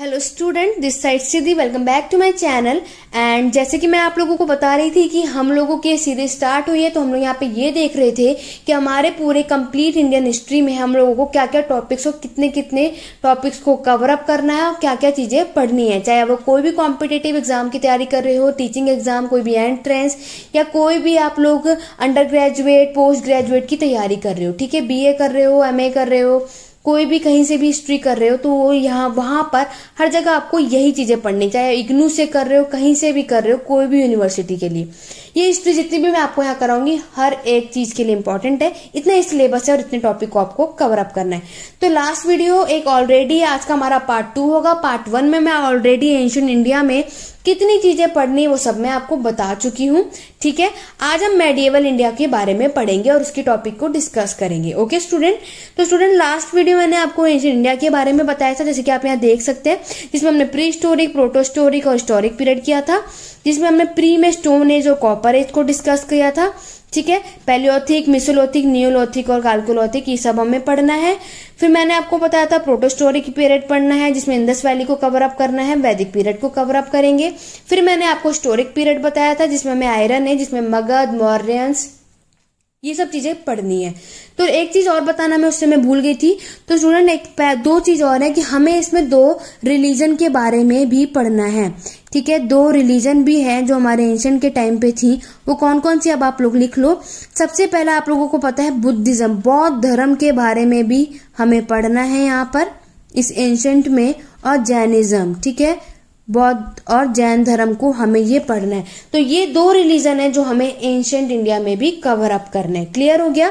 hello student this side Siddhi welcome back to my channel and जैसे कि मैं आप लोगों को बता रही थी कि हम लोगों की सीरीज स्टार्ट हुई है तो हम लोग यहाँ पे ये देख रहे थे कि हमारे पूरे कंप्लीट इंडियन हिस्ट्री में हम लोगों को क्या क्या टॉपिक्स और कितने कितने टॉपिक्स को कवर अप करना है और क्या क्या चीज़ें पढ़नी है चाहे वो कोई भी कॉम्पिटेटिव एग्जाम की तैयारी कर रहे हो टीचिंग एग्जाम कोई भी एंट्रेंस या कोई भी आप लोग अंडर ग्रेजुएट पोस्ट ग्रेजुएट की तैयारी कर रहे हो ठीक है बी कर रहे हो एम कर रहे हो कोई भी कहीं से भी हिस्ट्री कर रहे हो तो वो यहाँ वहाँ पर हर जगह आपको यही चीज़ें पढ़नी चाहे इग्नू से कर रहे हो कहीं से भी कर रहे हो कोई भी यूनिवर्सिटी के लिए ये हिस्ट्री जितनी भी मैं आपको यहाँ कराऊंगी हर एक चीज के लिए इंपॉर्टेंट है इतना सिलेबस है और इतने टॉपिक को आपको कवर अप करना है तो लास्ट वीडियो एक ऑलरेडी आज का हमारा पार्ट टू होगा पार्ट वन में मैं ऑलरेडी एंशियन इंडिया में कितनी चीजें पढ़नी वो सब मैं आपको बता चुकी हूँ ठीक है आज हम मेडिएवल इंडिया के बारे में पढ़ेंगे और उसके टॉपिक को डिस्कस करेंगे ओके स्टूडेंट तो स्टूडेंट लास्ट वीडियो मैंने आपको एंशियन इंडिया के बारे में बताया था जैसे कि आप यहाँ देख सकते हैं जिसमें हमने प्री हिस्टोरिक प्रोटोस्टोरिक और हिस्टोरिक पीरियड किया था जिसमें हमने प्री में स्टोन एज और कॉपर अपर इसको डिस्कस किया था ठीक है पैलियोथिक मिसोलोथिक न्यूलोथिक और काल्कोलोथिक ये सब हमें पढ़ना है फिर मैंने आपको बताया था प्रोटोस्टोरिक पीरियड पढ़ना है जिसमें इंदस वैली को कवर अप करना है वैदिक पीरियड को कवर अप करेंगे फिर मैंने आपको स्टोरिक पीरियड बताया था जिसमें हमें आयरन है जिसमें मगध मौर्यंस ये सब चीज़ें पढ़नी है तो एक चीज़ और बताना मैं उससे मैं भूल गई थी तो स्टूडेंट एक दो चीज़ और है कि हमें इसमें दो रिलीजन के बारे में भी पढ़ना है ठीक है दो रिलीजन भी हैं जो हमारे एंशंट के टाइम पे थी वो कौन कौन सी अब आप लोग लिख लो सबसे पहला आप लोगों को पता है बुद्धिज्म बौद्ध धर्म के बारे में भी हमें पढ़ना है यहाँ पर इस एंशंट में और जैनिज्म ठीक है बौद्ध और जैन धर्म को हमें ये पढ़ना है तो ये दो रिलीजन है जो हमें एंशंट इंडिया में भी कवर अप करना है क्लियर हो गया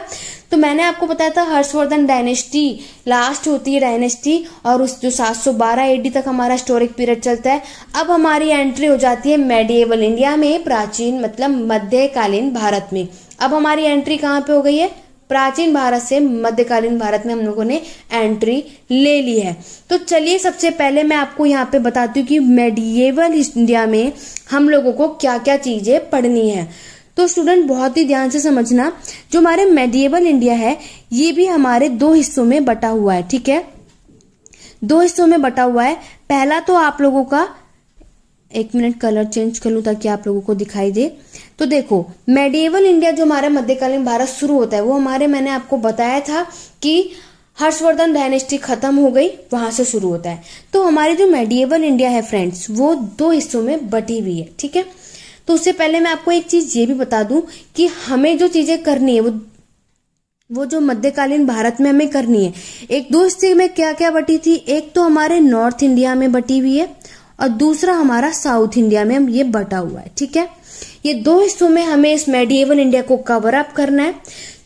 तो मैंने आपको बताया था हर्षवर्धन डायनेस्टी लास्ट होती है डायनेस्टी और उस जो 712 एडी तक हमारा हिस्टोरिक पीरियड चलता है अब हमारी एंट्री हो जाती है मेडिएवल इंडिया में प्राचीन मतलब मध्यकालीन भारत में अब हमारी एंट्री कहाँ पे हो गई है प्राचीन भारत से मध्यकालीन भारत में हम लोगों ने एंट्री ले ली है तो चलिए सबसे पहले मैं आपको यहाँ पे बताती हूँ कि मेडिएवल इंडिया में हम लोगों को क्या क्या चीज़ें पढ़नी है तो स्टूडेंट बहुत ही ध्यान से समझना जो हमारे मेडिएबल इंडिया है ये भी हमारे दो हिस्सों में बटा हुआ है ठीक है दो हिस्सों में बटा हुआ है पहला तो आप लोगों का एक मिनट कलर चेंज कर लूँ ताकि आप लोगों को दिखाई दे तो देखो मेडिएवल इंडिया जो हमारा मध्यकालीन भारत शुरू होता है वो हमारे मैंने आपको बताया था कि हर्षवर्धन डायनेस्टी खत्म हो गई वहां से शुरू होता है तो हमारी जो मेडिएवल इंडिया है फ्रेंड्स वो दो हिस्सों में बटी हुई है ठीक है तो उससे पहले मैं आपको एक चीज ये भी बता दूं कि हमें जो चीजें करनी है वो वो जो मध्यकालीन भारत में हमें करनी है एक दो हिस्से में क्या क्या बटी थी एक तो हमारे नॉर्थ इंडिया में बटी हुई है और दूसरा हमारा साउथ इंडिया में ये बटा हुआ है ठीक है ये दो हिस्सों में हमें इस मेडिएवल इंडिया को कवर अप करना है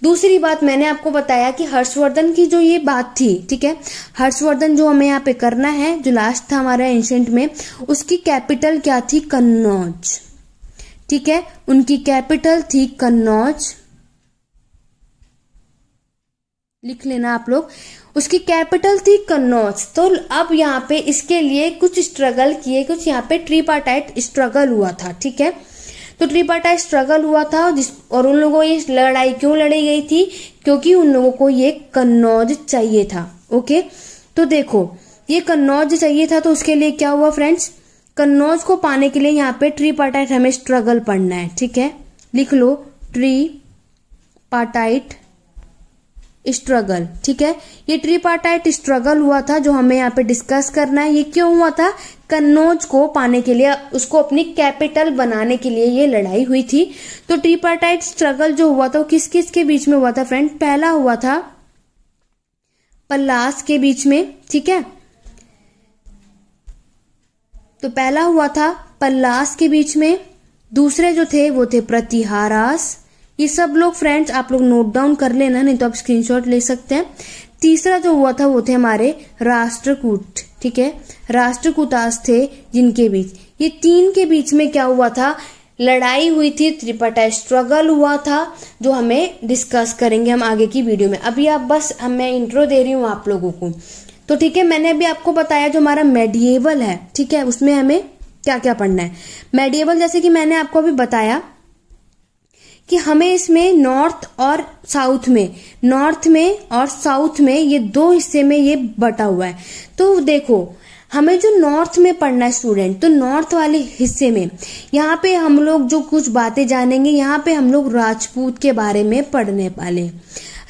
दूसरी बात मैंने आपको बताया कि हर्षवर्धन की जो ये बात थी ठीक है हर्षवर्धन जो हमें यहाँ पे करना है जो लास्ट था हमारा एंशंट में उसकी कैपिटल क्या थी कन्नौज ठीक है उनकी कैपिटल थी कन्नौज लिख लेना आप लोग उसकी कैपिटल थी कन्नौज तो अब यहाँ पे इसके लिए कुछ स्ट्रगल किए कुछ यहाँ पे ट्रिपाटाइट स्ट्रगल हुआ था ठीक है तो ट्रिपाटा स्ट्रगल हुआ था जिस और उन लोगों ये लड़ाई क्यों लड़ी गई थी क्योंकि उन लोगों को ये कन्नौज चाहिए था ओके तो देखो ये कन्नौज चाहिए था तो उसके लिए क्या हुआ फ्रेंड्स कन्नौज को पाने के लिए यहाँ पे ट्री पाटाइट हमें स्ट्रगल पढ़ना है ठीक है लिख लो ट्री पाटाइट स्ट्रगल ठीक है ये ट्रिपार्टाइट स्ट्रगल हुआ था जो हमें यहाँ पे डिस्कस करना है ये क्यों हुआ था कन्नौज को पाने के लिए उसको अपनी कैपिटल बनाने के लिए ये लड़ाई हुई थी तो ट्रिपार्टाइट स्ट्रगल जो हुआ था वो किस किस के बीच में हुआ था फ्रेंड पहला हुआ था पल्लास के बीच में ठीक है तो पहला हुआ था पल्लास के बीच में दूसरे जो थे वो थे प्रतिहारास ये सब लोग फ्रेंड्स आप लोग नोट डाउन कर लेना नहीं तो आप स्क्रीनशॉट ले सकते हैं तीसरा जो हुआ था वो थे हमारे राष्ट्रकूट ठीक है राष्ट्रकूटास थे जिनके बीच ये तीन के बीच में क्या हुआ था लड़ाई हुई थी त्रिपटा स्ट्रगल हुआ था जो हमें डिस्कस करेंगे हम आगे की वीडियो में अभी आप बस मैं इंट्रो दे रही हूँ आप लोगों को तो ठीक है मैंने अभी आपको बताया जो हमारा मेडिएबल है ठीक है उसमें हमें क्या क्या पढ़ना है मेडिएबल जैसे कि मैंने आपको अभी बताया कि हमें इसमें नॉर्थ और साउथ में नॉर्थ में और साउथ में ये दो हिस्से में ये बटा हुआ है तो देखो हमें जो नॉर्थ में पढ़ना है स्टूडेंट तो नॉर्थ वाले हिस्से में यहाँ पे हम लोग जो कुछ बातें जानेंगे यहाँ पे हम लोग राजपूत के बारे में पढ़ने वाले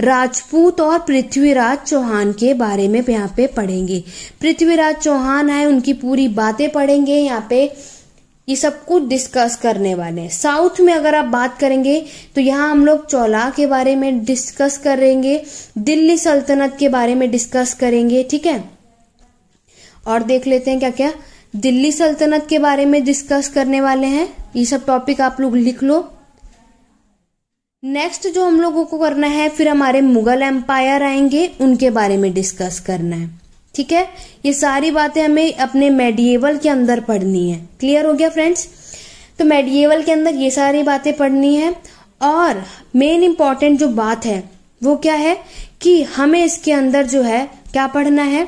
राजपूत और पृथ्वीराज चौहान के बारे में यहाँ पे पढ़ेंगे पृथ्वीराज चौहान आए उनकी पूरी बातें पढ़ेंगे यहाँ पे ये सब कुछ डिस्कस करने वाले हैं साउथ में अगर आप बात करेंगे तो यहाँ हम लोग चौला के बारे में डिस्कस करेंगे दिल्ली सल्तनत के बारे में डिस्कस करेंगे ठीक है और देख लेते हैं क्या क्या दिल्ली सल्तनत के बारे में डिस्कस करने वाले हैं ये सब टॉपिक आप लोग लिख लो नेक्स्ट जो हम लोगों को करना है फिर हमारे मुगल एम्पायर आएंगे उनके बारे में डिस्कस करना है ठीक है ये सारी बातें हमें अपने मेडिएवल के अंदर पढ़नी है क्लियर हो गया फ्रेंड्स तो मेडिएवल के अंदर ये सारी बातें पढ़नी है और मेन इंपॉर्टेंट जो बात है वो क्या है कि हमें इसके अंदर जो है क्या पढ़ना है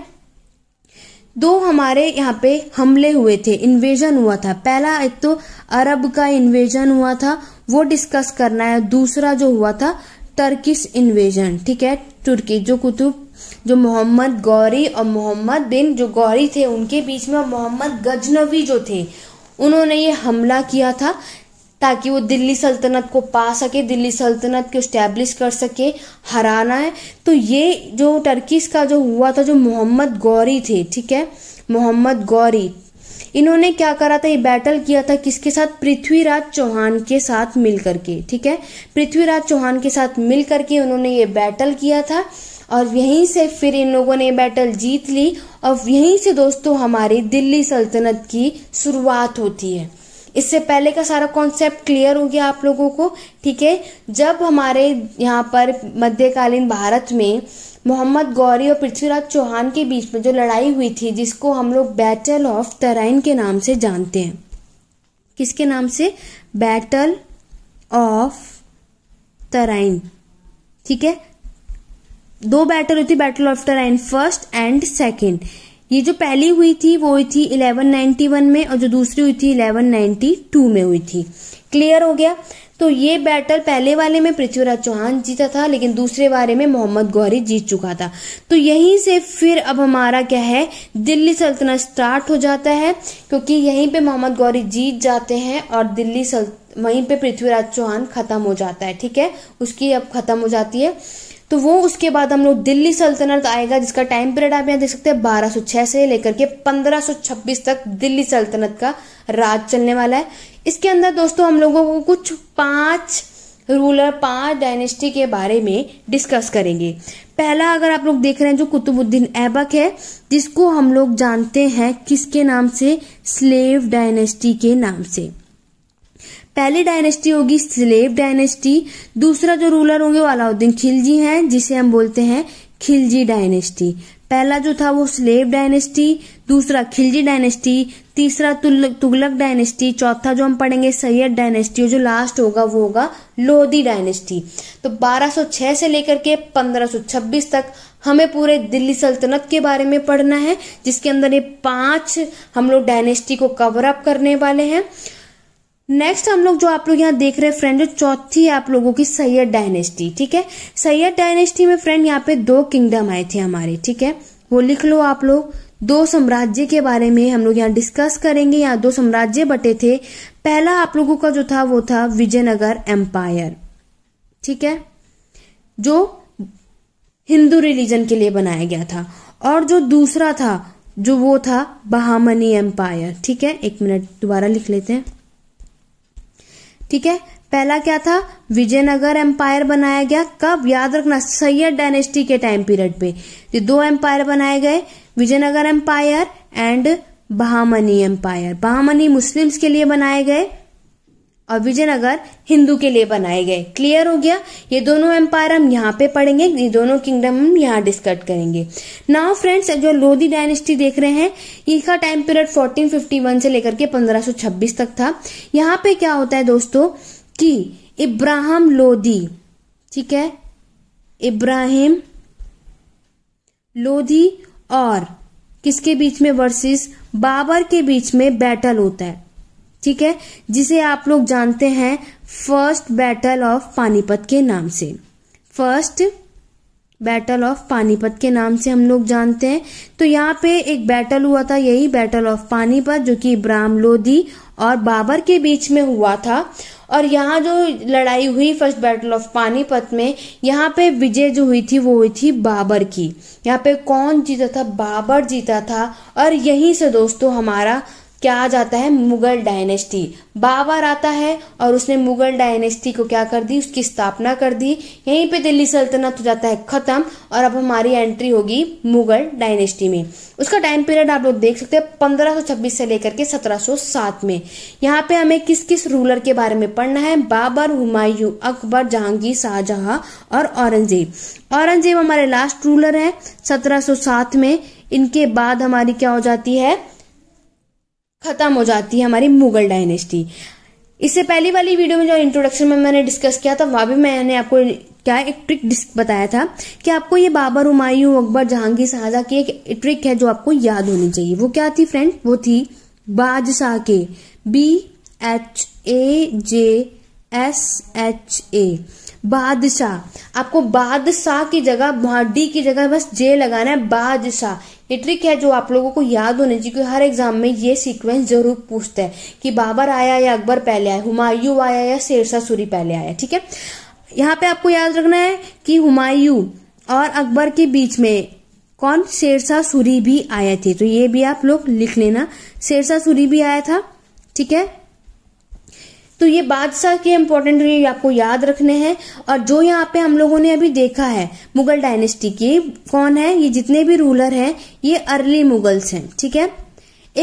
दो हमारे यहाँ पे हमले हुए थे इन्वेजन हुआ था पहला एक तो अरब का इन्वेजन हुआ था वो डिस्कस करना है दूसरा जो हुआ था टर्किश इन्वेजन ठीक है तुर्की जो कुतुब जो मोहम्मद गौरी और मोहम्मद बिन जो गौरी थे उनके बीच में मोहम्मद गजनवी जो थे उन्होंने ये हमला किया था ताकि वो दिल्ली सल्तनत को पा सके दिल्ली सल्तनत को इस्टेब्लिश कर सके हराना है तो ये जो टर्किस का जो हुआ था जो मोहम्मद गौरी थे ठीक है मोहम्मद गौरी इन्होंने क्या करा था ये बैटल किया था किसके साथ पृथ्वीराज चौहान के साथ मिल करके ठीक है पृथ्वीराज चौहान के साथ मिल करके उन्होंने ये बैटल किया था और यहीं से फिर इन लोगों ने बैटल जीत ली और यहीं से दोस्तों हमारी दिल्ली सल्तनत की शुरुआत होती है इससे पहले का सारा कॉन्सेप्ट क्लियर हो गया आप लोगों को ठीक है जब हमारे यहाँ पर मध्यकालीन भारत में मोहम्मद गौरी और पृथ्वीराज चौहान के बीच में जो लड़ाई हुई थी जिसको हम लोग बैटल ऑफ तराइन के नाम से जानते हैं किसके नाम से बैटल ऑफ तराइन ठीक है दो बैटल हुई थी battle of Tarain first and second ये जो पहली हुई थी वो हुई थी 1191 में और जो दूसरी हुई थी 1192 में हुई थी क्लियर हो गया तो ये बैटल पहले वाले में पृथ्वीराज चौहान जीता था लेकिन दूसरे बारे में मोहम्मद गौरी जीत चुका था तो यहीं से फिर अब हमारा क्या है दिल्ली सल्तनत स्टार्ट हो जाता है क्योंकि यहीं पे मोहम्मद गौरी जीत जाते हैं और दिल्ली सल्त वहीं पे पृथ्वीराज चौहान खत्म हो जाता है ठीक है उसकी अब खत्म हो जाती है तो वो उसके बाद हम लोग दिल्ली सल्तनत आएगा जिसका टाइम पीरियड आप यहाँ देख सकते हैं 1206 से लेकर के छब्बीस तक दिल्ली सल्तनत का राज चलने वाला है इसके अंदर दोस्तों हम लोगों को कुछ पांच रूलर पांच डायनेस्टी के बारे में डिस्कस करेंगे पहला अगर आप लोग देख रहे हैं जो कुतुबुद्दीन ऐबक है जिसको हम लोग जानते हैं किसके नाम से स्लेव डायनेस्टी के नाम से पहली डायनेस्टी होगी स्लेव डायनेस्टी दूसरा जो रूलर होंगे वो अलाउद्दीन खिलजी हैं जिसे हम बोलते हैं खिलजी डायनेस्टी पहला जो था वो स्लेव डायनेस्टी दूसरा खिलजी डायनेस्टी तीसरा तुगलक डायनेस्टी चौथा जो हम पढ़ेंगे सैयद डायनेस्टी और जो लास्ट होगा वो होगा लोधी डायनेस्टी तो 1206 से लेकर के 1526 तक हमें पूरे दिल्ली सल्तनत के बारे में पढ़ना है जिसके अंदर ये पांच हम लोग डायनेस्टी को कवर अप करने वाले हैं नेक्स्ट हम लोग जो आप लोग यहाँ देख रहे हैं फ्रेंड चौथी है आप लोगों की सैयद डायनेस्टी ठीक है सैयद डायनेस्टी में फ्रेंड यहाँ पे दो किंगडम आए थे हमारे ठीक है वो लिख लो आप लोग दो साम्राज्य के बारे में हम लोग यहाँ डिस्कस करेंगे यहाँ दो साम्राज्य बटे थे पहला आप लोगों का जो था वो था विजयनगर एम्पायर ठीक है जो हिंदू रिलीजन के लिए बनाया गया था और जो दूसरा था जो वो था बहामनी एम्पायर ठीक है एक मिनट दोबारा लिख लेते हैं ठीक है पहला क्या था विजयनगर एम्पायर बनाया गया कब याद रखना सैयद डायनेस्टी के टाइम पीरियड पे ये दो एम्पायर बनाए गए Vijayanagara empire and Bahmani empire Bahmani Muslims के लिए बनाए गए और विजयनगर हिंदू के लिए बनाए गए क्लियर हो गया ये दोनों एम्पायर हम यहाँ पे पढ़ेंगे ये दोनों किंगडम हम यहाँ डिस्कट करेंगे नाउ फ्रेंड्स जो लोधी डायनेस्टी देख रहे हैं इसका टाइम पीरियड 1451 से लेकर के 1526 तक था यहाँ पे क्या होता है दोस्तों कि इब्राहिम लोधी ठीक है इब्राहिम लोधी और किसके बीच में वर्सेस बाबर के बीच में बैटल होता है ठीक है जिसे आप लोग जानते हैं फर्स्ट बैटल ऑफ पानीपत के नाम से फर्स्ट बैटल ऑफ पानीपत के नाम से हम लोग जानते हैं तो यहाँ पे एक बैटल हुआ था यही बैटल ऑफ पानीपत जो कि इब्राहम लोधी और बाबर के बीच में हुआ था और यहाँ जो लड़ाई हुई फर्स्ट बैटल ऑफ पानीपत में यहाँ पे विजय जो हुई थी वो हुई थी बाबर की यहाँ पे कौन जीता था बाबर जीता था और यहीं से दोस्तों हमारा क्या आ जाता है मुगल डायनेस्टी बाबर आता है और उसने मुगल डायनेस्टी को क्या कर दी उसकी स्थापना कर दी यहीं पे दिल्ली सल्तनत हो जाता है ख़त्म और अब हमारी एंट्री होगी मुगल डायनेस्टी में उसका टाइम पीरियड आप लोग देख सकते हैं 1526 से लेकर के 1707 में यहाँ पे हमें किस किस रूलर के बारे में पढ़ना है बाबर हुमायूं अकबर जहांगीर शाहजहां और औरंगजेब औरंगजेब हमारे लास्ट रूलर हैं सत्रह में इनके बाद हमारी क्या हो जाती है ख़त्म हो जाती है हमारी मुगल डायनेस्टी इससे पहली वाली वीडियो में जो इंट्रोडक्शन में मैंने डिस्कस किया था वहां भी मैंने आपको क्या एक ट्रिक बताया था कि आपको ये बाबर हुमायूं अकबर जहांगीर शाहजहा की एक ट्रिक है जो आपको याद होनी चाहिए वो क्या थी फ्रेंड वो थी बादशाह के B H A J S H A बादशाह आपको बादशाह की जगह भाडी की जगह बस जे लगाना है बादशाह ये ट्रिक है जो आप लोगों को याद होने चाहिए क्योंकि हर एग्जाम में ये सीक्वेंस जरूर पूछता है कि बाबर आया या अकबर पहले आया हुमायूं आया या शेरशाह सूरी पहले आया ठीक है यहाँ पे आपको याद रखना है कि हुमायूं और अकबर के बीच में कौन शेरशाह सूरी भी आए थे तो ये भी आप लोग लिख लेना शेरशाह सूरी भी आया था ठीक है तो ये बादशाह के इम्पोर्टेंट ये आपको याद रखने हैं और जो यहाँ पे हम लोगों ने अभी देखा है मुगल डायनेस्टी के कौन है ये जितने भी रूलर हैं ये अर्ली मुगल्स हैं ठीक है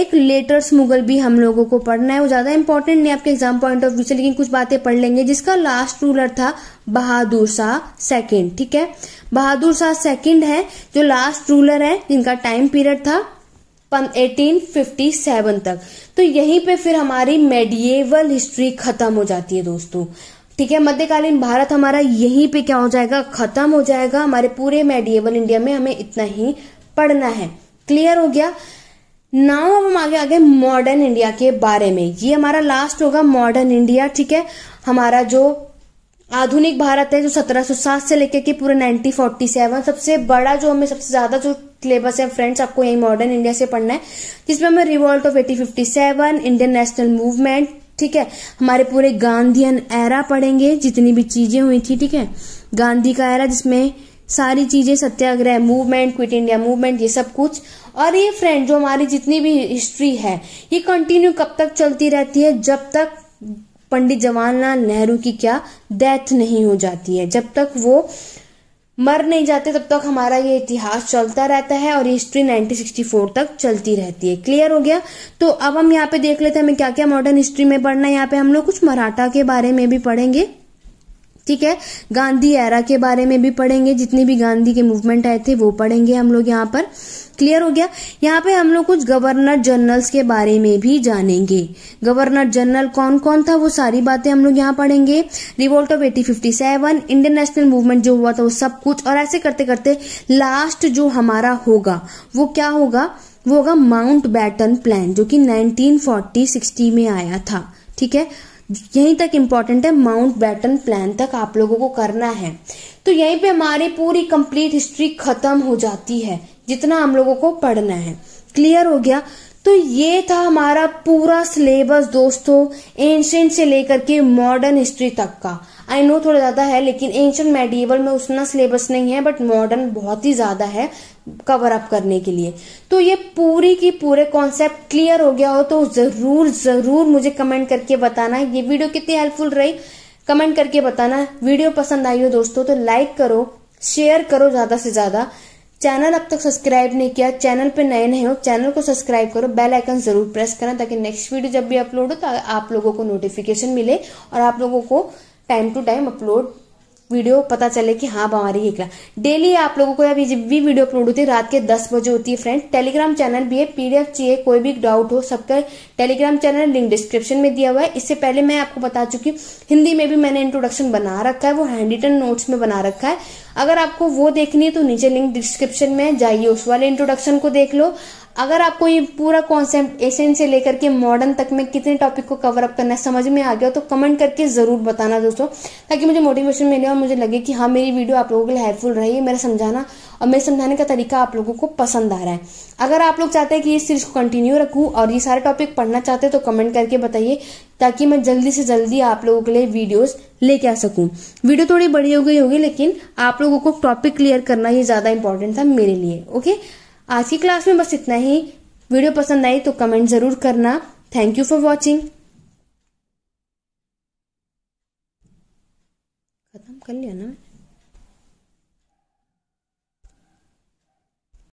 एक लेटर्स मुगल भी हम लोगों को पढ़ना है वो ज्यादा इंपॉर्टेंट नहीं आपके एग्जाम पॉइंट ऑफ व्यू से लेकिन कुछ बातें पढ़ लेंगे जिसका लास्ट रूलर था बहादुर शाह सेकेंड ठीक है बहादुर शाह सेकेंड है जो लास्ट रूलर है जिनका टाइम पीरियड था 1857 तक तो यहीं पे फिर हमारी मेडिएवल हिस्ट्री खत्म हो जाती है दोस्तों ठीक है मध्यकालीन भारत हमारा यहीं पे क्या हो जाएगा खत्म हो जाएगा हमारे पूरे मेडिएवल इंडिया में हमें इतना ही पढ़ना है क्लियर हो गया नाउ अब हम आगे आगे मॉडर्न इंडिया के बारे में ये हमारा लास्ट होगा मॉडर्न इंडिया ठीक है हमारा जो आधुनिक भारत है जो 1707 से लेकर के पूरा 1947 सबसे बड़ा जो हमें सबसे ज्यादा जो सिलेबस है फ्रेंड्स आपको यही मॉडर्न इंडिया से पढ़ना है जिसमें हमें revolt of eighteen fifty seven Indian national movement ठीक है हमारे पूरे गांधीयन एरा पढ़ेंगे जितनी भी चीजें हुई थी ठीक है गांधी का एरा जिसमें सारी चीजें Satyagraha movement quit India movement ये सब कुछ और ये फ्रेंड जो हमारी जितनी भी हिस्ट्री है ये कंटिन्यू कब तक चलती रहती है जब तक पंडित जवाहरलाल नेहरू की क्या डेथ नहीं हो जाती है जब तक वो मर नहीं जाते तब तक हमारा ये इतिहास चलता रहता है और हिस्ट्री 1964 तक चलती रहती है क्लियर हो गया तो अब हम यहाँ पे देख लेते हैं हमें क्या क्या मॉडर्न हिस्ट्री में पढ़ना है यहाँ पे हम लोग कुछ मराठा के बारे में भी पढ़ेंगे ठीक है गांधी एरा के बारे में भी पढ़ेंगे जितने भी गांधी के मूवमेंट आए थे वो पढ़ेंगे हम लोग यहाँ पर क्लियर हो गया यहाँ पे हम लोग कुछ गवर्नर जनरल्स के बारे में भी जानेंगे गवर्नर जनरल कौन कौन था वो सारी बातें हम लोग यहाँ पढ़ेंगे revolt of eighteen fifty seven Indian national movement जो हुआ था वो सब कुछ और ऐसे करते करते लास्ट जो हमारा होगा वो क्या होगा वो होगा माउंट बैटन प्लान जो कि फोर्टी सिक्सटी में आया था ठीक है यहीं तक इम्पॉर्टेंट है माउंट बैटन प्लान तक आप लोगों को करना है तो यहीं पे हमारी पूरी कंप्लीट हिस्ट्री खत्म हो जाती है जितना हम लोगों को पढ़ना है क्लियर हो गया तो ये था हमारा पूरा सिलेबस दोस्तों एंशेंट से लेकर के मॉडर्न हिस्ट्री तक का आई नो थोड़ा ज़्यादा है लेकिन एंशंट मेडिवल में उतना सिलेबस नहीं है बट मॉडर्न बहुत ही ज़्यादा है कवर अप करने के लिए तो ये पूरी की पूरे कॉन्सेप्ट क्लियर हो गया हो तो ज़रूर ज़रूर मुझे कमेंट करके बताना ये वीडियो कितनी हेल्पफुल रही कमेंट करके बताना वीडियो पसंद आई हो दोस्तों तो लाइक करो शेयर करो ज़्यादा से ज़्यादा चैनल अब तक सब्सक्राइब नहीं किया चैनल पे नए नए हो चैनल को सब्सक्राइब करो बेल आइकन जरूर प्रेस करना ताकि नेक्स्ट वीडियो जब भी अपलोड हो तो आप लोगों को नोटिफिकेशन मिले और आप लोगों को time to time upload video पता चले कि हाँ बमारी हमारी ये क्लास डेली आप लोगों को अभी जब भी वीडियो अपलोड होती है रात के दस बजे होती है फ्रेंड टेलीग्राम चैनल भी है पीडीएफ चाहिए कोई भी डाउट हो सबका टेलीग्राम चैनल लिंक डिस्क्रिप्शन में दिया हुआ है इससे पहले मैं आपको बता चुकी हिंदी में भी मैंने इंट्रोडक्शन बना रखा है वो हैंड रिटन नोट्स में बना रखा है अगर आपको वो देखनी है तो नीचे लिंक डिस्क्रिप्शन में जाइए उस वाले इंट्रोडक्शन को देख लो अगर आपको ये पूरा कॉन्सेप्ट एशियन से लेकर के मॉडर्न तक में कितने टॉपिक को कवर अप करना समझ में आ गया तो कमेंट करके ज़रूर बताना दोस्तों ताकि मुझे मोटिवेशन मिले और मुझे लगे कि हाँ मेरी वीडियो आप लोगों के लिए हेल्पफुल रही है मेरा समझाना और मेरे समझाने का तरीका आप लोगों को पसंद आ रहा है अगर आप लोग चाहते हैं कि इस सीरीज को कंटिन्यू रखूँ और ये सारे टॉपिक पढ़ना चाहते हैं तो कमेंट करके बताइए ताकि मैं जल्दी से जल्दी आप लोगों के लिए वीडियोस लेके आ सकूं वीडियो थोड़ी बड़ी हो गई होगी लेकिन आप लोगों को टॉपिक क्लियर करना ही ज़्यादा इंपॉर्टेंट था मेरे लिए ओके आज की क्लास में बस इतना ही वीडियो पसंद आई तो कमेंट जरूर करना थैंक यू फॉर वॉचिंग खत्म कर लिया ना